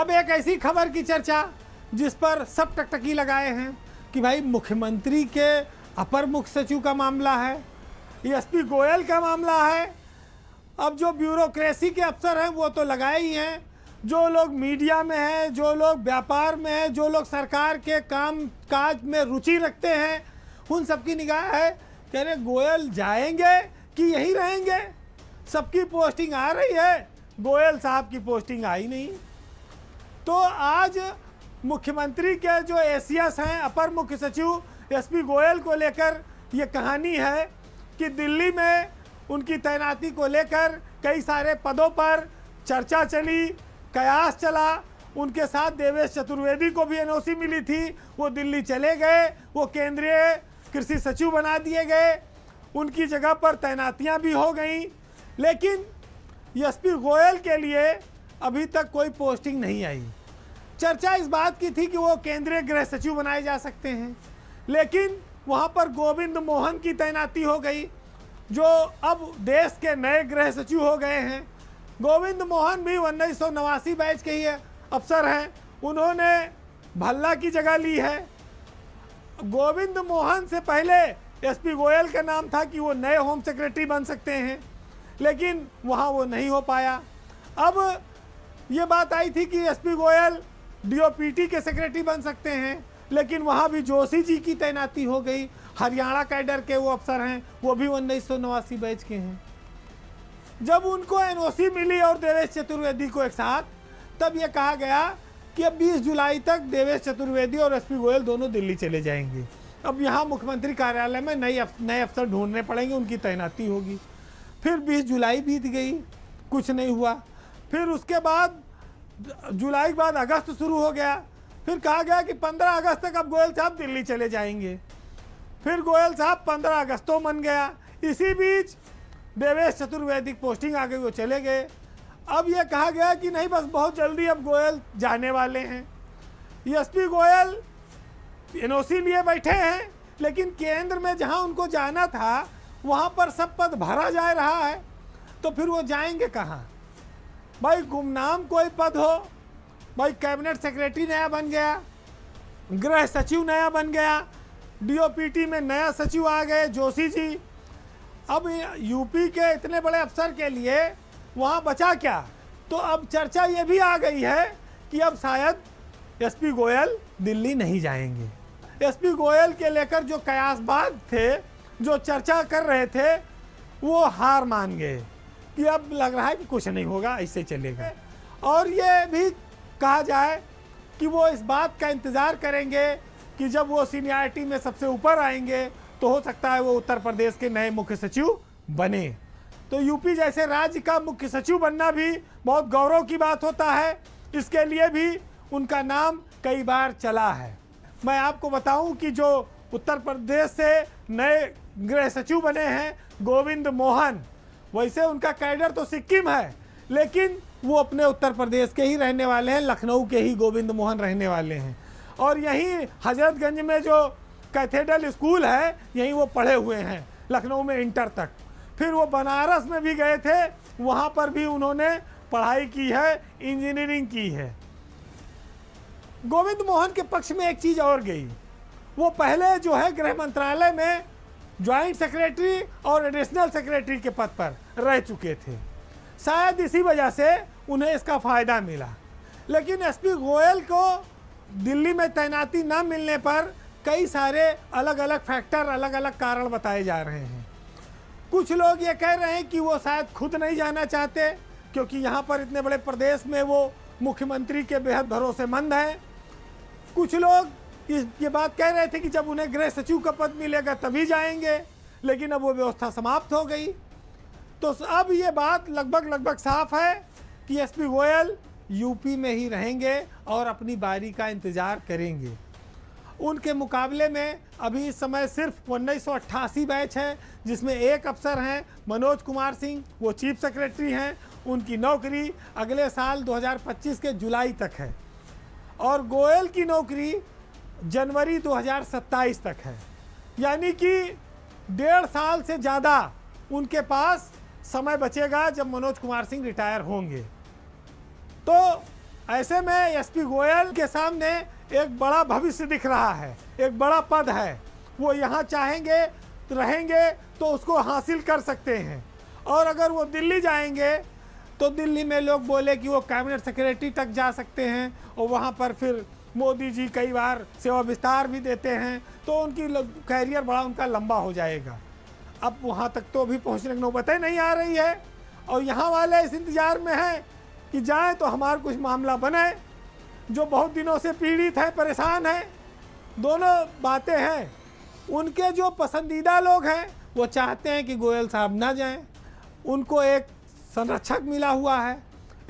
अब एक ऐसी खबर की चर्चा जिस पर सब टकटकी लगाए हैं कि भाई मुख्यमंत्री के अपर मुख्य सचिव का मामला है एसपी गोयल का मामला है अब जो ब्यूरोक्रेसी के अफसर हैं वो तो लगाए ही हैं जो लोग मीडिया में हैं जो लोग व्यापार में हैं जो लोग सरकार के काम काज में रुचि रखते हैं उन सबकी निगाह है कह रहे गोयल जाएंगे कि यहीं रहेंगे सबकी पोस्टिंग आ रही है गोयल साहब की पोस्टिंग आई नहीं तो आज मुख्यमंत्री के जो एसियस हैं अपर मुख्य सचिव एसपी गोयल को लेकर ये कहानी है कि दिल्ली में उनकी तैनाती को लेकर कई सारे पदों पर चर्चा चली कयास चला उनके साथ देवेश चतुर्वेदी को भी एनओसी मिली थी वो दिल्ली चले गए वो केंद्रीय कृषि सचिव बना दिए गए उनकी जगह पर तैनातियां भी हो गई लेकिन एस गोयल के लिए अभी तक कोई पोस्टिंग नहीं आई चर्चा इस बात की थी कि वो केंद्रीय गृह सचिव बनाए जा सकते हैं लेकिन वहाँ पर गोविंद मोहन की तैनाती हो गई जो अब देश के नए गृह सचिव हो गए हैं गोविंद मोहन भी उन्नीस सौ नवासी बैच के ही है, अफसर हैं उन्होंने भल्ला की जगह ली है गोविंद मोहन से पहले एसपी गोयल का नाम था कि वो नए होम सेक्रेटरी बन सकते हैं लेकिन वहाँ वो नहीं हो पाया अब ये बात आई थी कि एसपी गोयल डीओपीटी के सेक्रेटरी बन सकते हैं लेकिन वहाँ भी जोशी जी की तैनाती हो गई हरियाणा कैडर के वो अफसर हैं वो भी उन्नीस सौ नवासी बैच के हैं जब उनको एनओसी मिली और देवेश चतुर्वेदी को एक साथ तब ये कहा गया कि अब 20 जुलाई तक देवेश चतुर्वेदी और एसपी गोयल दोनों दिल्ली चले जाएंगे अब यहाँ मुख्यमंत्री कार्यालय में नए अफ, नए अफसर ढूंढने पड़ेंगे उनकी तैनाती होगी फिर 20 जुलाई बीत गई कुछ नहीं हुआ फिर उसके बाद जुलाई के बाद अगस्त शुरू हो गया फिर कहा गया कि 15 अगस्त तक अब गोयल साहब दिल्ली चले जाएंगे फिर गोयल साहब 15 अगस्त तो मन गया इसी बीच देवेश चतुर्वेदी पोस्टिंग आ गई वो चले गए अब ये कहा गया कि नहीं बस बहुत जल्दी अब गोयल जाने वाले हैं एसपी गोयल एन लिए बैठे हैं लेकिन केंद्र में जहाँ उनको जाना था वहाँ पर सब पद भरा जा रहा है तो फिर वो जाएंगे कहाँ भाई गुमनाम कोई पद हो भाई कैबिनेट सेक्रेटरी नया बन गया गृह सचिव नया बन गया डीओपीटी में नया सचिव आ गए जोशी जी अब यूपी के इतने बड़े अफसर के लिए वहाँ बचा क्या तो अब चर्चा ये भी आ गई है कि अब शायद एसपी गोयल दिल्ली नहीं जाएंगे एसपी गोयल के लेकर जो कयासबाद थे जो चर्चा कर रहे थे वो हार मान गए कि अब लग रहा है कि कुछ नहीं होगा ऐसे चलेगा और ये भी कहा जाए कि वो इस बात का इंतज़ार करेंगे कि जब वो सीनियरिटी में सबसे ऊपर आएंगे तो हो सकता है वो उत्तर प्रदेश के नए मुख्य सचिव बने तो यूपी जैसे राज्य का मुख्य सचिव बनना भी बहुत गौरव की बात होता है इसके लिए भी उनका नाम कई बार चला है मैं आपको बताऊं कि जो उत्तर प्रदेश से नए गृह सचिव बने हैं गोविंद मोहन वैसे उनका कैडर तो सिक्किम है लेकिन वो अपने उत्तर प्रदेश के ही रहने वाले हैं लखनऊ के ही गोविंद मोहन रहने वाले हैं और यहीं हजरतगंज में जो कैथेड्रल स्कूल है यहीं वो पढ़े हुए हैं लखनऊ में इंटर तक फिर वो बनारस में भी गए थे वहाँ पर भी उन्होंने पढ़ाई की है इंजीनियरिंग की है गोविंद मोहन के पक्ष में एक चीज़ और गई वो पहले जो है गृह मंत्रालय में ज्वाइंट सेक्रेटरी और एडिशनल सेक्रेटरी के पद पर रह चुके थे शायद इसी वजह से उन्हें इसका फ़ायदा मिला लेकिन एसपी गोयल को दिल्ली में तैनाती न मिलने पर कई सारे अलग अलग फैक्टर अलग अलग कारण बताए जा रहे हैं कुछ लोग ये कह रहे हैं कि वो शायद खुद नहीं जाना चाहते क्योंकि यहाँ पर इतने बड़े प्रदेश में वो मुख्यमंत्री के बेहद भरोसेमंद हैं कुछ लोग ये ये बात कह रहे थे कि जब उन्हें गृह सचिव का पद मिलेगा तभी जाएंगे लेकिन अब वो व्यवस्था समाप्त हो गई तो अब ये बात लगभग लगभग साफ है कि एसपी गोयल यूपी में ही रहेंगे और अपनी बारी का इंतज़ार करेंगे उनके मुकाबले में अभी इस समय सिर्फ उन्नीस बैच है जिसमें एक अफसर हैं मनोज कुमार सिंह वो चीफ सेक्रेटरी हैं उनकी नौकरी अगले साल 2025 के जुलाई तक है और गोयल की नौकरी जनवरी 2027 तक है यानी कि डेढ़ साल से ज़्यादा उनके पास समय बचेगा जब मनोज कुमार सिंह रिटायर होंगे तो ऐसे में एसपी गोयल के सामने एक बड़ा भविष्य दिख रहा है एक बड़ा पद है वो यहाँ चाहेंगे रहेंगे तो उसको हासिल कर सकते हैं और अगर वो दिल्ली जाएंगे तो दिल्ली में लोग बोले कि वो कैबिनेट सेक्रेटरी तक जा सकते हैं और वहाँ पर फिर मोदी जी कई बार सेवा विस्तार भी देते हैं तो उनकी कैरियर बड़ा उनका लंबा हो जाएगा अब वहाँ तक तो अभी पहुँचने की नौबतें नहीं आ रही है और यहाँ वाले इस इंतज़ार में हैं कि जाएँ तो हमारा कुछ मामला बने जो बहुत दिनों से पीड़ित हैं परेशान हैं दोनों बातें हैं उनके जो पसंदीदा लोग हैं वो चाहते हैं कि गोयल साहब ना जाएं उनको एक संरक्षक मिला हुआ है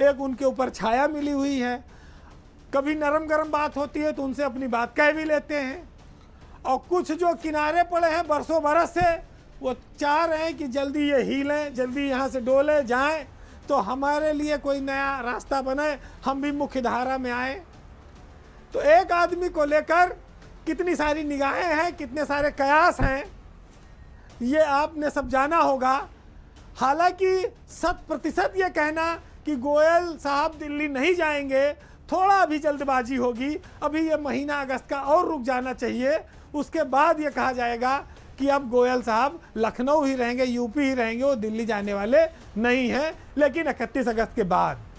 एक उनके ऊपर छाया मिली हुई है कभी नरम गरम बात होती है तो उनसे अपनी बात कह भी लेते हैं और कुछ जो किनारे पड़े हैं बरसों बरस से वो चाह रहे हैं कि जल्दी ये लें जल्दी यहाँ से डोले जाएं तो हमारे लिए कोई नया रास्ता बनाए हम भी मुख्य धारा में आए तो एक आदमी को लेकर कितनी सारी निगाहें हैं कितने सारे कयास हैं ये आपने सब जाना होगा हालांकि शत प्रतिशत ये कहना कि गोयल साहब दिल्ली नहीं जाएंगे थोड़ा अभी जल्दबाजी होगी अभी ये महीना अगस्त का और रुक जाना चाहिए उसके बाद ये कहा जाएगा कि अब गोयल साहब लखनऊ ही रहेंगे यूपी ही रहेंगे वो दिल्ली जाने वाले नहीं हैं लेकिन इकतीस अगस्त के बाद